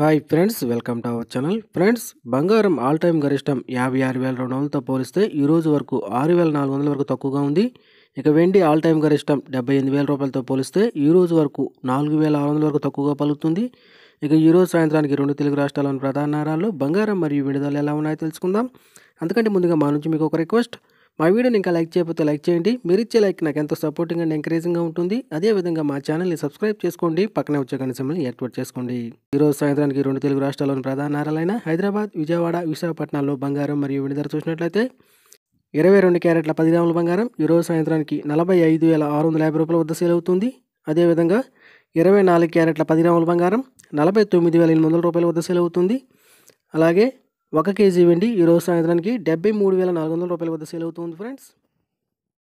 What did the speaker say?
hi friends welcome to our channel friends బంగారం all time గరిష్టం యాభై ఆరు వేల రెండు వందలతో పోలిస్తే ఈ రోజు వరకు ఆరు వేల నాలుగు వందల వరకు తక్కువగా ఉంది ఇక వెండి ఆల్ టైమ్ గరిష్టం డెబ్బై ఎనిమిది వేల రూపాయలతో పోలిస్తే ఈ రోజు వరకు నాలుగు వేల ఆరు వందల వరకు తక్కువగా పలుకుతుంది ఇక ఈ రోజు సాయంత్రానికి రెండు తెలుగు రాష్ట్రాల్లోని ప్రధాన నగరాల్లో బంగారం మరియు విడుదల ఎలా ఉన్నాయో తెలుసుకుందాం అందుకంటే ముందుగా మా నుంచి మీకు ఒక రిక్వెస్ట్ మా వీడియోని ఇంకా లైక్ చేయకపోతే లైక్ చేయండి మీరు ఇచ్చే లైక్ నాకు ఎంతో సపోర్టింగ్ అండ్ ఎంకరేజింగ్గా ఉంటుంది అదేవిధంగా మా ఛానల్ని సబ్స్క్రైబ్ చేసుకోండి పక్కనే వచ్చే గణసమ్మని ఏర్పాటు చేసుకోండి ఈరోజు సాయంత్రానికి రెండు తెలుగు రాష్ట్రాల్లోని ప్రధాన నగరాలైన హైదరాబాద్ విజయవాడ విశాఖపట్నంలో బంగారం మరియు వెండి ధర చూసినట్లయితే ఇరవై రెండు క్యారెట్ల పది గ్రాముల బంగారం ఈరోజు సాయంత్రానికి నలభై ఐదు వేల ఆరు వందల యాభై రూపాయల వద్ద సేల్ అవుతుంది అదేవిధంగా ఇరవై నాలుగు క్యారెట్ల పది గ్రాముల బంగారం నలభై తొమ్మిది వేల ఎనిమిది వందల రూపాయల వద్ద సేల్ అవుతుంది అలాగే ఒక కేజీ వెండి ఈరోజు సాయంత్రానికి డెబ్బై మూడు వేల నాలుగు వందల రూపాయల వద్ద సేల్ అవుతుంది ఫ్రెండ్స్